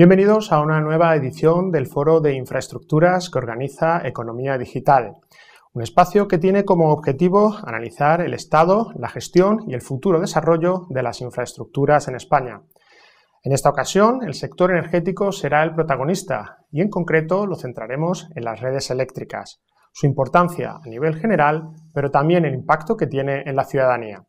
Bienvenidos a una nueva edición del Foro de Infraestructuras que organiza Economía Digital, un espacio que tiene como objetivo analizar el estado, la gestión y el futuro desarrollo de las infraestructuras en España. En esta ocasión, el sector energético será el protagonista y en concreto lo centraremos en las redes eléctricas, su importancia a nivel general, pero también el impacto que tiene en la ciudadanía.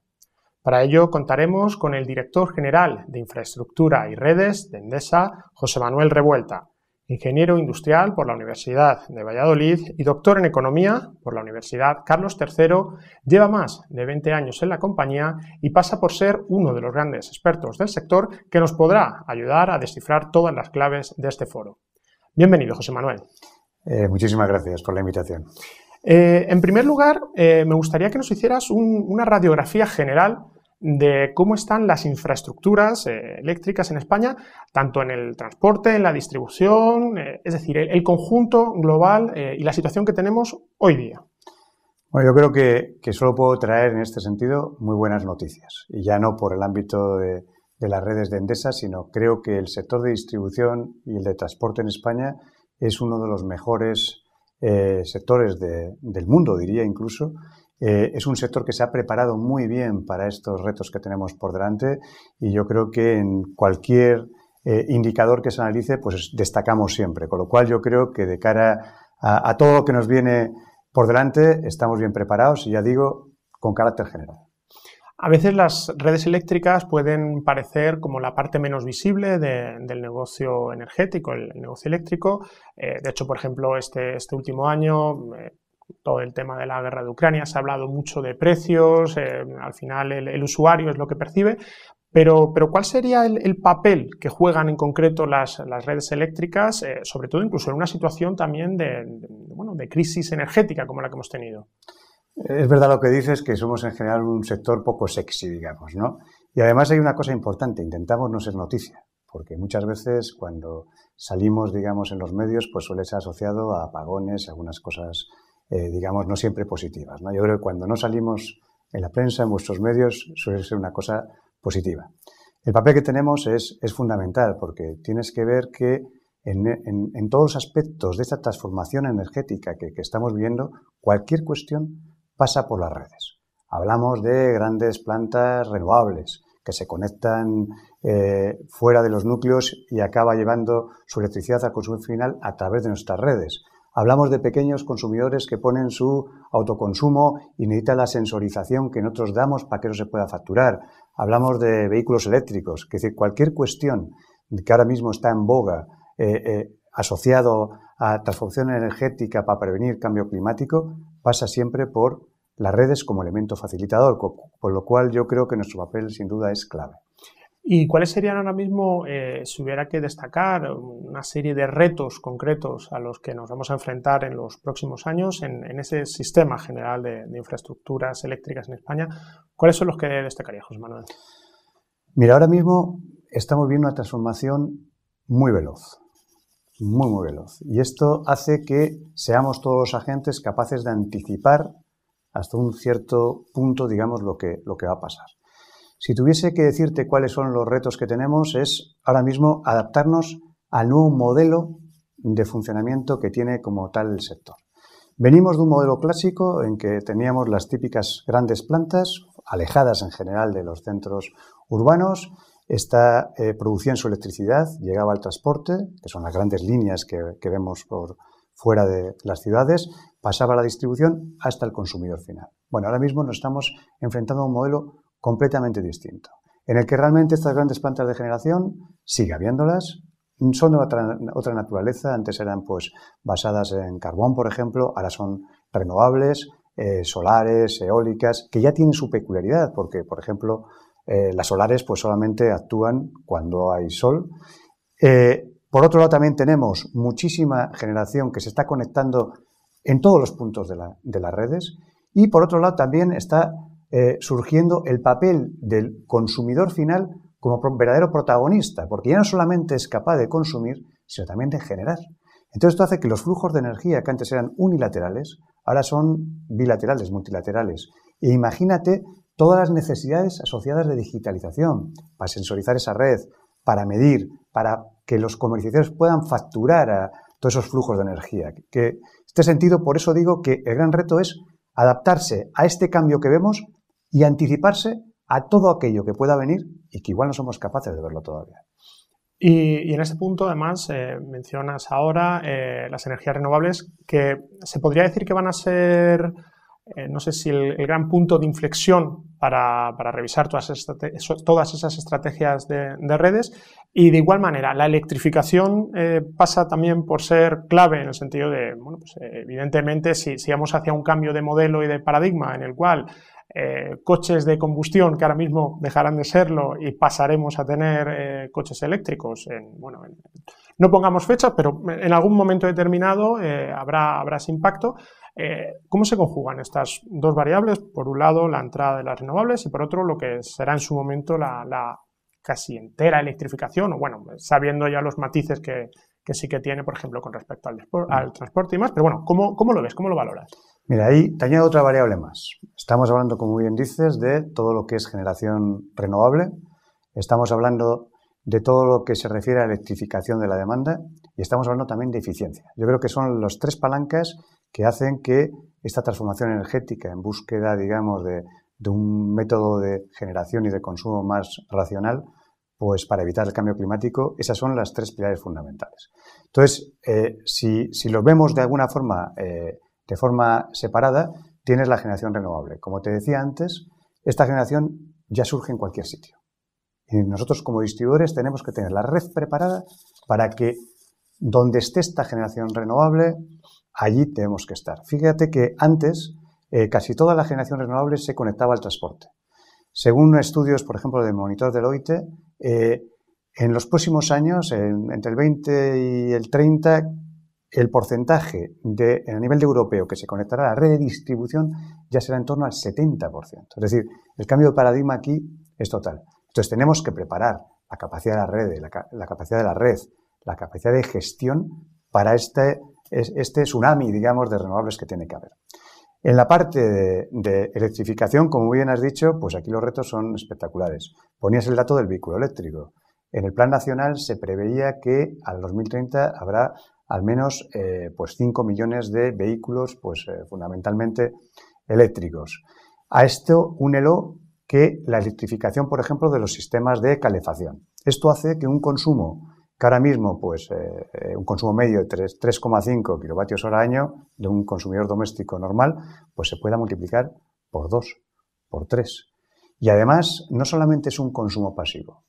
Para ello contaremos con el director general de Infraestructura y Redes de Endesa, José Manuel Revuelta, ingeniero industrial por la Universidad de Valladolid y doctor en economía por la Universidad Carlos III, lleva más de 20 años en la compañía y pasa por ser uno de los grandes expertos del sector que nos podrá ayudar a descifrar todas las claves de este foro. Bienvenido, José Manuel. Eh, muchísimas gracias por la invitación. Eh, en primer lugar, eh, me gustaría que nos hicieras una radiografía general de cómo están las infraestructuras eh, eléctricas en España, tanto en el transporte, en la distribución, eh, es decir, el, conjunto global eh, y la situación que tenemos hoy día. Bueno, yo creo que, solo puedo traer en este sentido muy buenas noticias, y ya no por el ámbito de, las redes de Endesa, sino creo que el sector de distribución y el de transporte en España es uno de los mejores sectores del mundo, diría incluso, eh, es un sector que se ha preparado muy bien para estos retos que tenemos por delante y yo creo que en cualquier eh, indicador que se analice, pues destacamos siempre. Con lo cual yo creo que de cara a, todo lo que nos viene por delante, estamos bien preparados y ya digo, con carácter general. A veces las redes eléctricas pueden parecer como la parte menos visible del negocio energético, el, negocio eléctrico. Eh, de hecho, por ejemplo, este, este último año todo el tema de la guerra de Ucrania, se ha hablado mucho de precios, eh, al final el, usuario es lo que percibe, pero, pero ¿cuál sería el, papel que juegan en concreto las, redes eléctricas, eh, sobre todo incluso en una situación también de, de crisis energética como la que hemos tenido? Es verdad lo que dices, que somos en general un sector poco sexy, digamos, ¿no? Y además hay una cosa importante, intentamos no ser noticia, porque muchas veces cuando salimos, digamos, en los medios, pues suele ser asociado a apagones algunas cosas eh, digamos, no siempre positivas. ¿no? Yo creo que cuando no salimos en la prensa, en vuestros medios, suele ser una cosa positiva. El papel que tenemos es, es fundamental porque tienes que ver que en, en, todos los aspectos de esta transformación energética que, que estamos viendo, cualquier cuestión pasa por las redes. Hablamos de grandes plantas renovables que se conectan eh, fuera de los núcleos y acaba llevando su electricidad al consumo final a través de nuestras redes. Hablamos de pequeños consumidores que ponen su autoconsumo y necesitan la sensorización que nosotros damos para que no se pueda facturar. Hablamos de vehículos eléctricos, decir, cualquier cuestión que ahora mismo está en boga eh, eh, asociado a transformación energética para prevenir cambio climático pasa siempre por las redes como elemento facilitador, por lo cual yo creo que nuestro papel sin duda es clave. ¿Y cuáles serían ahora mismo, eh, si hubiera que destacar, una serie de retos concretos a los que nos vamos a enfrentar en los próximos años en, ese sistema general de, infraestructuras eléctricas en España? ¿Cuáles son los que destacaría, José Manuel? Mira, ahora mismo estamos viendo una transformación muy veloz, muy, muy veloz. Y esto hace que seamos todos los agentes capaces de anticipar hasta un cierto punto, digamos, lo que, lo que va a pasar. Si tuviese que decirte cuáles son los retos que tenemos, es ahora mismo adaptarnos al nuevo modelo de funcionamiento que tiene como tal el sector. Venimos de un modelo clásico en que teníamos las típicas grandes plantas, alejadas en general de los centros urbanos. Esta eh, su electricidad, llegaba al transporte, que son las grandes líneas que, vemos por fuera de las ciudades, pasaba la distribución hasta el consumidor final. Bueno, ahora mismo nos estamos enfrentando a un modelo completamente distinto, en el que realmente estas grandes plantas de generación, sigue habiéndolas, son de otra, otra naturaleza, antes eran pues basadas en carbón, por ejemplo, ahora son renovables, eh, solares, eólicas, que ya tienen su peculiaridad, porque, por ejemplo, eh, las solares pues solamente actúan cuando hay sol. Eh, por otro lado, también tenemos muchísima generación que se está conectando en todos los puntos de, de las redes. Y por otro lado, también está eh, surgiendo el papel del consumidor final como verdadero protagonista, porque ya no solamente es capaz de consumir, sino también de generar. Entonces esto hace que los flujos de energía que antes eran unilaterales, ahora son bilaterales, multilaterales. E imagínate todas las necesidades asociadas de digitalización, para sensorizar esa red, para medir, para que los comerciantes puedan facturar a todos esos flujos de energía. Que, este sentido, por eso digo que el gran reto es adaptarse a este cambio que vemos y anticiparse a todo aquello que pueda venir y que igual no somos capaces de verlo todavía. Y, en este punto, además, eh, mencionas ahora eh, las energías renovables, que se podría decir que van a ser, eh, no sé si el, gran punto de inflexión para, revisar todas, todas esas estrategias de redes y de igual manera, la electrificación eh, pasa también por ser clave en el sentido de, bueno, pues, eh, evidentemente, si, vamos hacia un cambio de modelo y de paradigma en el cual eh, coches de combustión que ahora mismo dejarán de serlo y pasaremos a tener coches eléctricos. En, bueno, no pongamos fechas, pero en algún momento determinado habrá, habrá ese impacto. ¿Cómo se conjugan estas dos variables? Por un lado, la entrada de las renovables y por otro, lo que será en su momento la, la casi entera electrificación, o bueno, sabiendo ya los matices que, sí que tiene, por ejemplo, con respecto al, al transporte y más. Pero bueno, ¿cómo, lo ves? ¿Cómo lo valoras? Mira, ahí te añado otra variable más. Estamos hablando, como bien dices, de todo lo que es generación renovable. Estamos hablando de todo lo que se refiere a electrificación de la demanda y estamos hablando también de eficiencia. Yo creo que son los tres palancas que hacen que esta transformación energética en búsqueda, digamos, de de un método de generación y de consumo más racional, pues para evitar el cambio climático, esas son las tres pilares fundamentales. Entonces, eh, si, lo vemos de alguna forma, eh, de forma separada, tienes la generación renovable. Como te decía antes, esta generación ya surge en cualquier sitio. Y nosotros como distribuidores tenemos que tener la red preparada para que donde esté esta generación renovable, allí tenemos que estar. Fíjate que antes eh, casi toda la generación renovable se conectaba al transporte. Según estudios, por ejemplo, del Monitor Deloitte, OIT, eh, en los próximos años, entre el 20 y el 30, el porcentaje de, a nivel europeo que se conectará a la red de distribución ya será en torno al 70%. Es decir, el cambio de paradigma aquí es total. Entonces, tenemos que preparar la capacidad de la red, la, capacidad de la red, la capacidad de gestión para este, este tsunami, digamos, de renovables que tiene que haber. En la parte de, electrificación, como bien has dicho, pues aquí los retos son espectaculares. Ponías el dato del vehículo eléctrico. En el plan nacional se preveía que al 2030 habrá al menos eh, pues 5 millones de vehículos, pues eh, fundamentalmente eléctricos. A esto únelo que la electrificación, por ejemplo, de los sistemas de calefacción. Esto hace que un consumo que ahora mismo pues eh, eh, un consumo medio de 3,5 kilovatios hora año de un consumidor doméstico normal, pues se pueda multiplicar por 2, por 3. Y además no solamente es un consumo pasivo.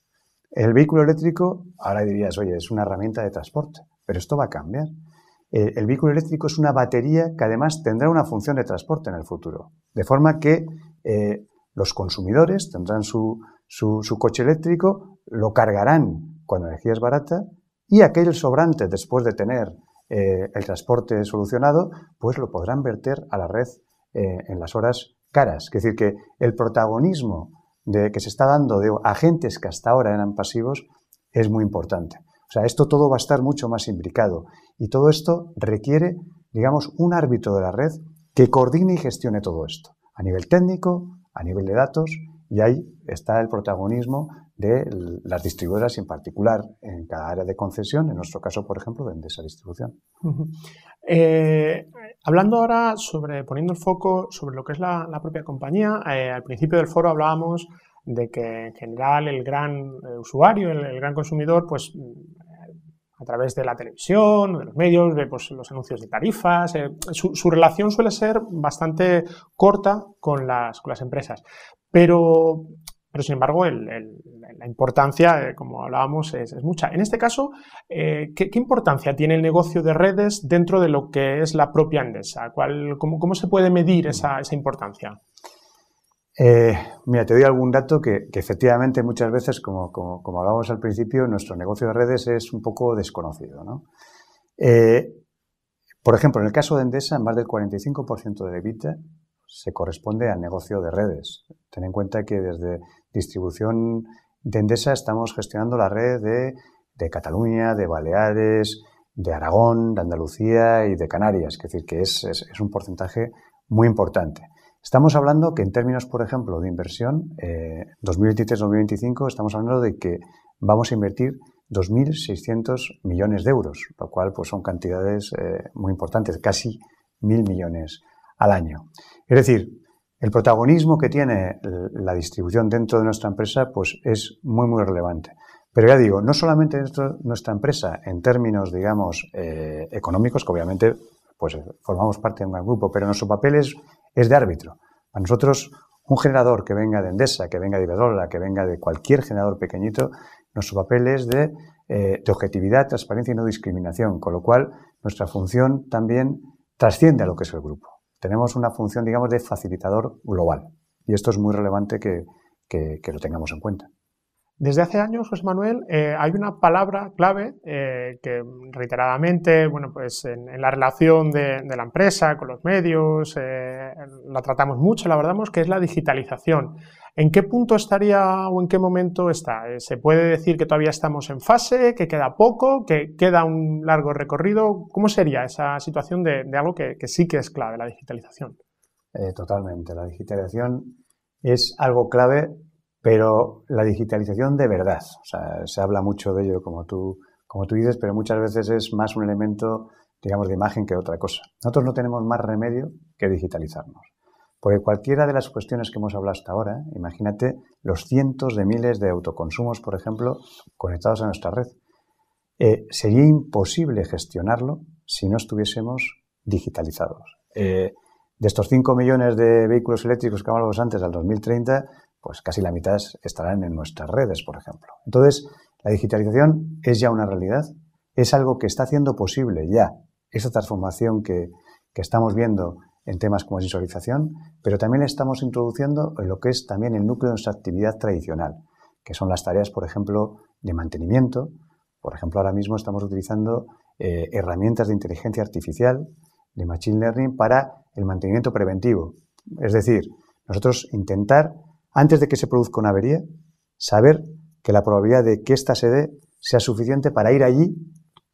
El vehículo eléctrico, ahora dirías, oye, es una herramienta de transporte, pero esto va a cambiar. El, vehículo eléctrico es una batería que además tendrá una función de transporte en el futuro. De forma que eh, los consumidores tendrán su, su coche eléctrico, lo cargarán cuando la energía es barata, y aquel sobrante, después de tener eh, el transporte solucionado, pues lo podrán verter a la red eh, en las horas caras. Es decir, que el protagonismo de, que se está dando de agentes que hasta ahora eran pasivos es muy importante. O sea, esto todo va a estar mucho más imbricado y todo esto requiere, digamos, un árbitro de la red que coordine y gestione todo esto, a nivel técnico, a nivel de datos, y ahí está el protagonismo de las distribuidoras en particular en cada área de concesión, en nuestro caso, por ejemplo, de esa Distribución. Eh, hablando ahora sobre, poniendo el foco sobre lo que es la, propia compañía, eh, al principio del foro hablábamos de que en general el gran eh, usuario, el, gran consumidor, pues mm, a través de la televisión, de los medios, de pues, los anuncios de tarifas. su, relación suele ser bastante corta con las, con las empresas. Pero pero sin embargo la importancia, eh, como hablábamos, es, mucha. En este caso, eh, ¿qué, importancia tiene el negocio de redes dentro de lo que es la propia Endesa? ¿Cuál, cómo, se puede medir esa, importancia? Eh, mira, te doy algún dato que, efectivamente muchas veces, como, como, hablábamos al principio, nuestro negocio de redes es un poco desconocido. por ejemplo, en el caso de Endesa, más del 45% de EBITDA se corresponde al negocio de redes. Ten en cuenta que desde distribución de Endesa estamos gestionando la red de, Cataluña, de Baleares, de Aragón, de Andalucía y de Canarias. Es decir, que es, es, un porcentaje muy importante. Estamos hablando que en términos, por ejemplo, de inversión, 2023-2025, eh, estamos hablando de que vamos a invertir 2.600 millones de euros, lo cual pues, son cantidades eh, muy importantes, casi 1.000 millones al año. Es decir, el protagonismo que tiene la distribución dentro de nuestra empresa pues es muy, muy relevante. Pero ya digo, no solamente dentro de nuestra empresa en términos, digamos, eh, económicos, que obviamente pues, formamos parte de un grupo, pero nuestro papel es, de árbitro. Para nosotros, un generador que venga de Endesa, que venga de Iberdrola, que venga de cualquier generador pequeñito, nuestro papel es de eh, objetividad, transparencia y no discriminación, con lo cual nuestra función también trasciende a lo que es el grupo tenemos una función, digamos, de facilitador global. Y esto es muy relevante que, que lo tengamos en cuenta. Desde hace años, José Manuel, eh, hay una palabra clave eh, que reiteradamente, bueno, pues en, la relación de, la empresa con los medios, eh, la tratamos mucho, la abordamos, que es la digitalización. ¿En qué punto estaría o en qué momento está? ¿Se puede decir que todavía estamos en fase, que queda poco, que queda un largo recorrido? ¿Cómo sería esa situación de, algo que, sí que es clave, la digitalización? totalmente. La digitalización es algo clave pero la digitalización de verdad, o sea, se habla mucho de ello, como tú, como tú dices, pero muchas veces es más un elemento, digamos, de imagen que otra cosa. Nosotros no tenemos más remedio que digitalizarnos. Porque cualquiera de las cuestiones que hemos hablado hasta ahora, imagínate los cientos de miles de autoconsumos, por ejemplo, conectados a nuestra red. Eh, sería imposible gestionarlo si no estuviésemos digitalizados. Eh, de estos 5 millones de vehículos eléctricos que hablábamos antes al 2030, pues casi la mitad estarán en nuestras redes, por ejemplo. Entonces, la digitalización es ya una realidad, es algo que está haciendo posible ya esa transformación que, estamos viendo en temas como sensorización, pero también estamos introduciendo en lo que es también el núcleo de nuestra actividad tradicional, que son las tareas, por ejemplo, de mantenimiento. Por ejemplo, ahora mismo estamos utilizando eh, herramientas de inteligencia artificial, de machine learning, para el mantenimiento preventivo. Es decir, nosotros intentar antes de que se produzca una avería, saber que la probabilidad de que ésta se dé sea suficiente para ir allí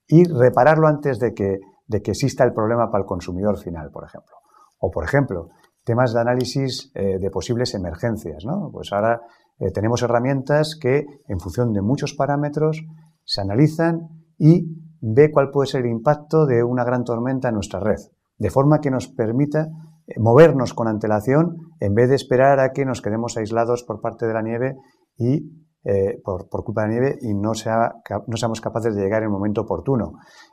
y repararlo antes de que, de que exista el problema para el consumidor final, por ejemplo. O, por ejemplo, temas de análisis eh, de posibles emergencias. ¿no? Pues ahora eh, tenemos herramientas que, en función de muchos parámetros, se analizan y ve cuál puede ser el impacto de una gran tormenta en nuestra red, de forma que nos permita movernos con antelación en vez de esperar a que nos quedemos aislados por parte de la nieve y eh, por, culpa de la nieve y no, seamos capaces de llegar en el momento oportuno.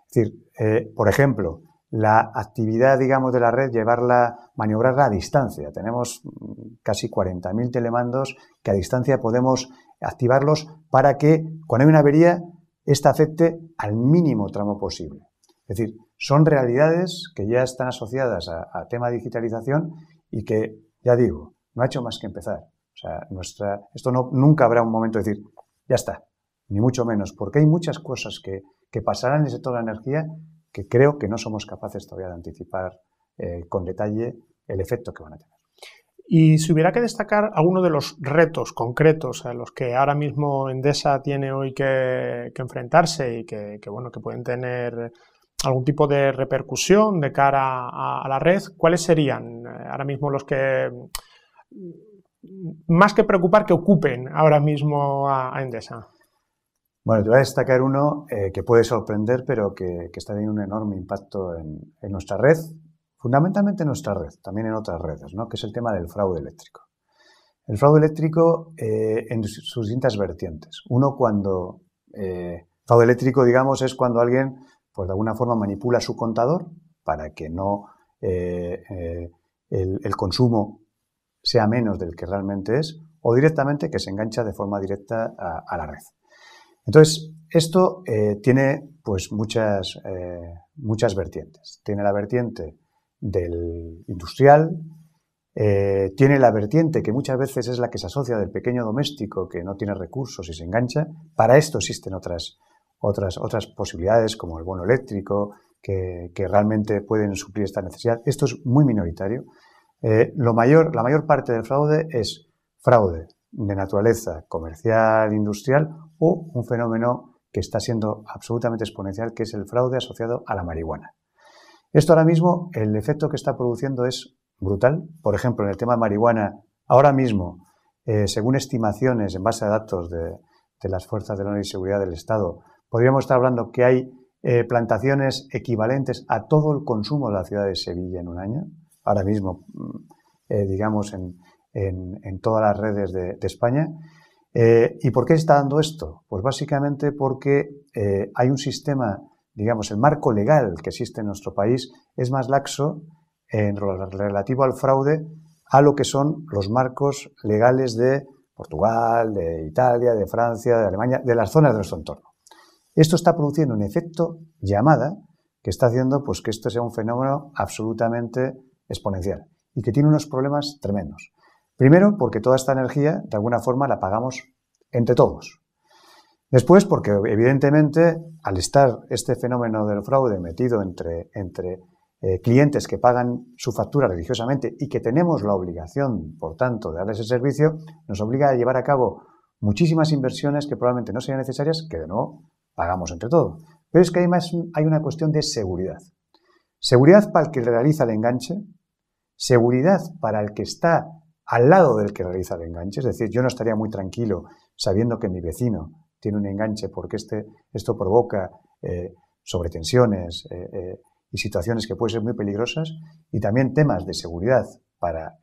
Es decir, eh, por ejemplo, la actividad, digamos, de la red, llevarla, maniobrarla a distancia. Tenemos mm, casi 40.000 telemandos que a distancia podemos activarlos para que, cuando hay una avería, esta afecte al mínimo tramo posible. Es decir, son realidades que ya están asociadas a, tema digitalización y que, ya digo, no ha hecho más que empezar. O sea, nuestra, esto nunca habrá un momento de decir, ya está, ni mucho menos, porque hay muchas cosas que, pasarán en el sector la energía que creo que no somos capaces todavía de anticipar eh, con detalle el efecto que van a tener. Y si hubiera que destacar alguno de los retos concretos a los que ahora mismo Endesa tiene hoy que, enfrentarse y que, bueno, que pueden tener algún tipo de repercusión de cara a, la red, ¿cuáles serían eh, ahora mismo los que mm, más que preocupar que ocupen ahora mismo a, Endesa? Bueno, te voy a destacar uno eh, que puede sorprender, pero que, está teniendo un enorme impacto en, nuestra red, fundamentalmente en nuestra red, también en otras redes, ¿no? que es el tema del fraude eléctrico. El fraude eléctrico eh, en sus distintas vertientes. Uno cuando... fraude eléctrico, digamos, es cuando alguien pues de alguna forma manipula su contador para que no eh, eh, el, consumo sea menos del que realmente es, o directamente que se engancha de forma directa a, la red. Entonces, esto eh, tiene pues muchas, muchas vertientes. Tiene la vertiente del industrial, tiene la vertiente que muchas veces es la que se asocia del pequeño doméstico que no tiene recursos y se engancha. Para esto existen otras, otras, otras posibilidades como el bono eléctrico, que, realmente pueden suplir esta necesidad. Esto es muy minoritario. Eh, mayor, la mayor parte del fraude es fraude de naturaleza comercial, industrial o un fenómeno que está siendo absolutamente exponencial, que es el fraude asociado a la marihuana. Esto ahora mismo, el efecto que está produciendo es brutal. Por ejemplo, en el tema de marihuana, ahora mismo, eh, según estimaciones en base a datos de, las fuerzas de la y seguridad del Estado, Podríamos estar hablando que hay eh, plantaciones equivalentes a todo el consumo de la ciudad de Sevilla en un año, ahora mismo, mm, eh, digamos, en, todas las redes de, España. Eh, ¿Y por qué está dando esto? Pues básicamente porque hay un sistema, digamos, el marco legal que existe en nuestro país es más laxo en relativo al fraude a lo que son los marcos legales de Portugal, de Italia, de Francia, de Alemania, de las zonas de nuestro entorno. Esto está produciendo un efecto llamada que está haciendo pues, que esto sea un fenómeno absolutamente exponencial y que tiene unos problemas tremendos. Primero, porque toda esta energía, de alguna forma, la pagamos entre todos. Después, porque evidentemente, al estar este fenómeno del fraude metido entre, entre eh, clientes que pagan su factura religiosamente y que tenemos la obligación, por tanto, de darles ese servicio, nos obliga a llevar a cabo muchísimas inversiones que probablemente no sean necesarias, que de nuevo pagamos entre todo. Pero es que además hay una cuestión de seguridad. Seguridad para el que realiza el enganche, seguridad para el que está al lado del que realiza el enganche. Es decir, yo no estaría muy tranquilo sabiendo que mi vecino tiene un enganche porque este, esto provoca eh, sobretensiones eh, eh, y situaciones que pueden ser muy peligrosas. Y también temas de seguridad para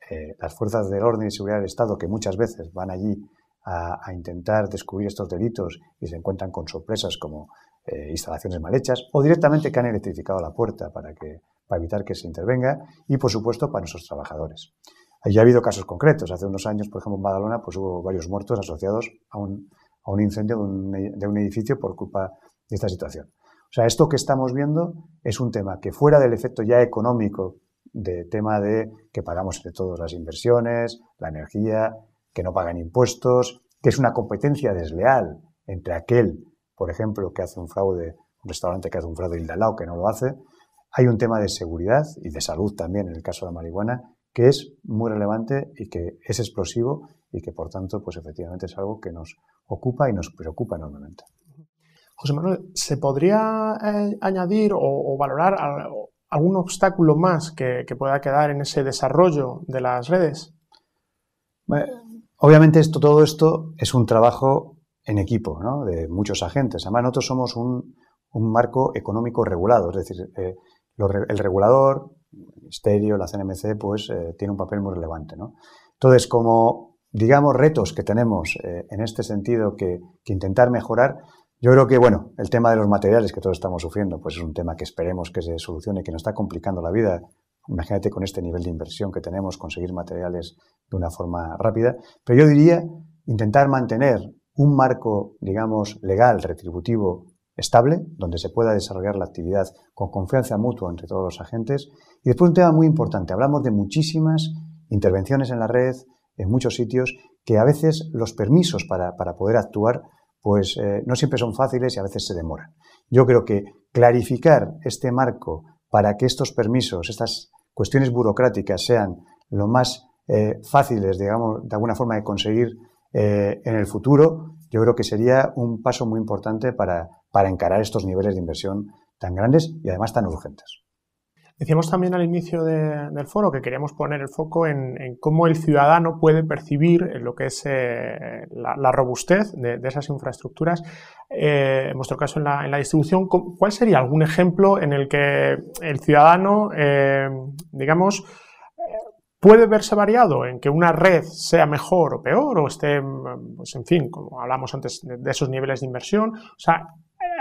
las fuerzas del orden y seguridad del Estado que muchas veces van allí a, intentar descubrir estos delitos y se encuentran con sorpresas como eh, instalaciones mal hechas o directamente que han electrificado la puerta para, que, para evitar que se intervenga y, por supuesto, para nuestros trabajadores. Ya ha habido casos concretos. Hace unos años, por ejemplo, en Badalona pues, hubo varios muertos asociados a un, a un incendio de un, de un edificio por culpa de esta situación. O sea, esto que estamos viendo es un tema que fuera del efecto ya económico de tema de que pagamos entre todos las inversiones, la energía, que no pagan impuestos, que es una competencia desleal entre aquel, por ejemplo, que hace un fraude, un restaurante que hace un fraude lado que no lo hace. Hay un tema de seguridad y de salud también en el caso de la marihuana que es muy relevante y que es explosivo y que por tanto, pues efectivamente es algo que nos ocupa y nos preocupa enormemente. José Manuel, ¿se podría eh, añadir o, valorar algún obstáculo más que, pueda quedar en ese desarrollo de las redes? Obviamente esto, todo esto es un trabajo en equipo, ¿no? de muchos agentes. Además, nosotros somos un, marco económico regulado, es decir, eh, el regulador, el Ministerio, la CNMC, pues eh, tiene un papel muy relevante. Entonces, como, digamos, retos que tenemos eh, en este sentido que, intentar mejorar, yo creo que, bueno, el tema de los materiales que todos estamos sufriendo, pues es un tema que esperemos que se solucione, que nos está complicando la vida Imagínate con este nivel de inversión que tenemos, conseguir materiales de una forma rápida. Pero yo diría intentar mantener un marco, digamos, legal, retributivo, estable, donde se pueda desarrollar la actividad con confianza mutua entre todos los agentes. Y después un tema muy importante, hablamos de muchísimas intervenciones en la red, en muchos sitios, que a veces los permisos para, poder actuar pues eh, no siempre son fáciles y a veces se demoran. Yo creo que clarificar este marco para que estos permisos, estas cuestiones burocráticas sean lo más eh, fáciles, digamos, de alguna forma de conseguir eh, en el futuro, yo creo que sería un paso muy importante para encarar estos niveles de inversión tan grandes y además tan urgentes. Decíamos también al inicio del foro que queríamos poner el foco en, cómo el ciudadano puede percibir eh, lo que es eh, la, robustez de, esas infraestructuras. Eh, en nuestro caso, en la, distribución, ¿cuál sería algún ejemplo en el que el ciudadano, digamos, puede verse variado en que una red sea mejor o peor, o esté, mm, pues en fin, como hablamos antes de, esos niveles de inversión. O sea,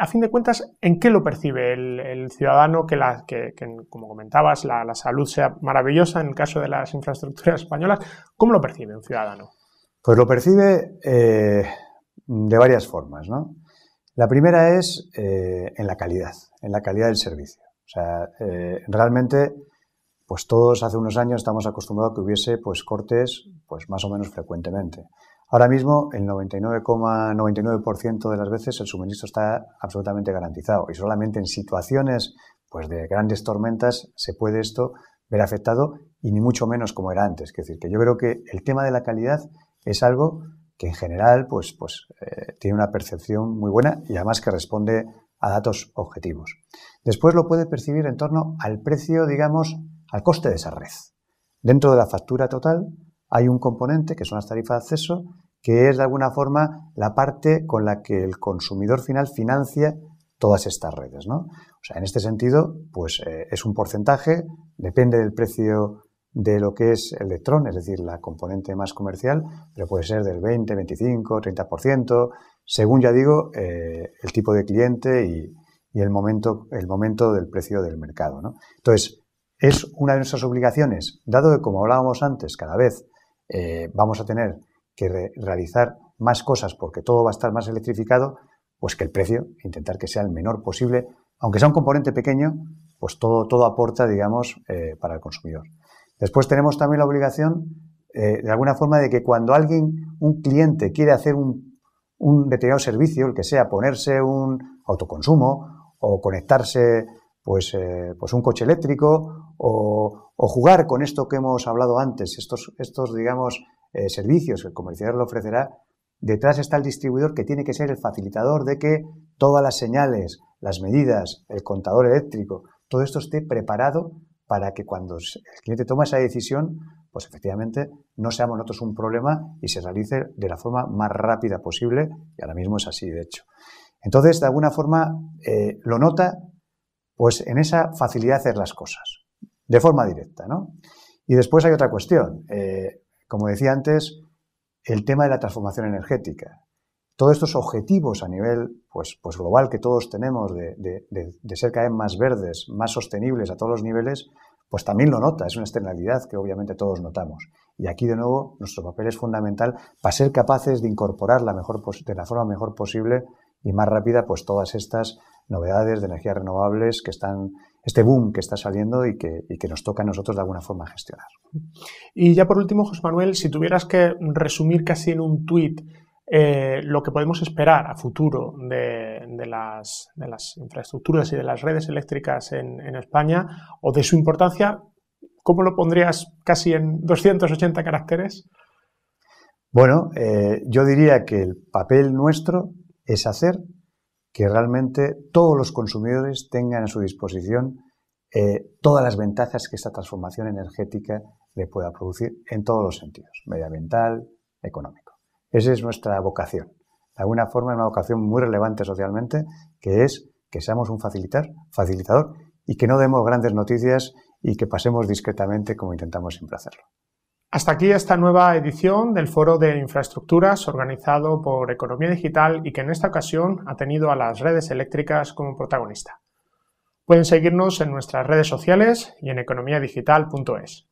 a fin de cuentas, ¿en qué lo percibe el, ciudadano que, como comentabas, la, salud sea maravillosa en el caso de las infraestructuras españolas? ¿Cómo lo percibe un ciudadano? Pues lo percibe eh, de varias formas, ¿no? La primera es eh, en la calidad, en la calidad del servicio. O sea, eh, realmente, pues todos hace unos años estamos acostumbrados a que hubiese pues cortes, pues más o menos frecuentemente. Ahora mismo, el 99,99% de las veces el suministro está absolutamente garantizado y solamente en situaciones pues, de grandes tormentas se puede esto ver afectado y ni mucho menos como era antes. Es decir, que yo creo que el tema de la calidad es algo que en general pues, pues, eh, tiene una percepción muy buena y además que responde a datos objetivos. Después lo puede percibir en torno al precio, digamos, al coste de esa red. Dentro de la factura total hay un componente, que son las tarifas de acceso, que es de alguna forma la parte con la que el consumidor final financia todas estas redes. ¿no? O sea, en este sentido, pues eh, es un porcentaje, depende del precio de lo que es el electrón, es decir, la componente más comercial, pero puede ser del 20, 25, 30%, según ya digo, eh, el tipo de cliente y, el, momento, el momento del precio del mercado. Entonces, es una de nuestras obligaciones, dado que, como hablábamos antes, cada vez eh, vamos a tener que realizar más cosas porque todo va a estar más electrificado, pues que el precio, intentar que sea el menor posible, aunque sea un componente pequeño, pues todo, todo aporta, digamos, eh, para el consumidor. Después tenemos también la obligación, eh, de alguna forma, de que cuando alguien, un cliente, quiere hacer un, determinado servicio, el que sea ponerse un autoconsumo o conectarse pues, pues un coche eléctrico o, jugar con esto que hemos hablado antes, estos, estos digamos, eh, servicios que el comerciador le ofrecerá, detrás está el distribuidor que tiene que ser el facilitador de que todas las señales, las medidas, el contador eléctrico, todo esto esté preparado para que cuando el cliente toma esa decisión, pues efectivamente no seamos nosotros un problema y se realice de la forma más rápida posible, y ahora mismo es así, de hecho. Entonces, de alguna forma, eh, lo nota pues en esa facilidad de hacer las cosas de forma directa. ¿no? Y después hay otra cuestión. Eh, como decía antes, el tema de la transformación energética. Todos estos objetivos a nivel pues, pues global que todos tenemos de, ser cada vez más verdes, más sostenibles a todos los niveles, pues también lo nota, es una externalidad que obviamente todos notamos. Y aquí, de nuevo, nuestro papel es fundamental para ser capaces de incorporar la mejor, de la forma mejor posible y más rápida pues todas estas novedades de energías renovables que están este boom que está saliendo y que, nos toca a nosotros de alguna forma gestionar. Y ya por último, José Manuel, si tuvieras que resumir casi en un tuit eh, lo que podemos esperar a futuro de, de, las, infraestructuras y de las redes eléctricas en, España o de su importancia, ¿cómo lo pondrías casi en 280 caracteres? Bueno, eh, yo diría que el papel nuestro es hacer que realmente todos los consumidores tengan a su disposición eh, todas las ventajas que esta transformación energética le pueda producir en todos los sentidos, medioambiental, económico. Esa es nuestra vocación. De alguna forma, es una vocación muy relevante socialmente, que es que seamos un facilitar, facilitador y que no demos grandes noticias y que pasemos discretamente como intentamos siempre hacerlo. Hasta aquí esta nueva edición del Foro de Infraestructuras organizado por Economía Digital y que en esta ocasión ha tenido a las redes eléctricas como protagonista. Pueden seguirnos en nuestras redes sociales y en economiadigital.es.